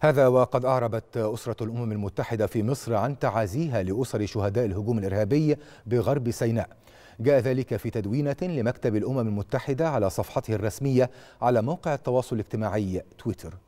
هذا وقد أعربت أسرة الأمم المتحدة في مصر عن تعازيها لأسر شهداء الهجوم الإرهابي بغرب سيناء جاء ذلك في تدوينة لمكتب الأمم المتحدة على صفحته الرسمية على موقع التواصل الاجتماعي تويتر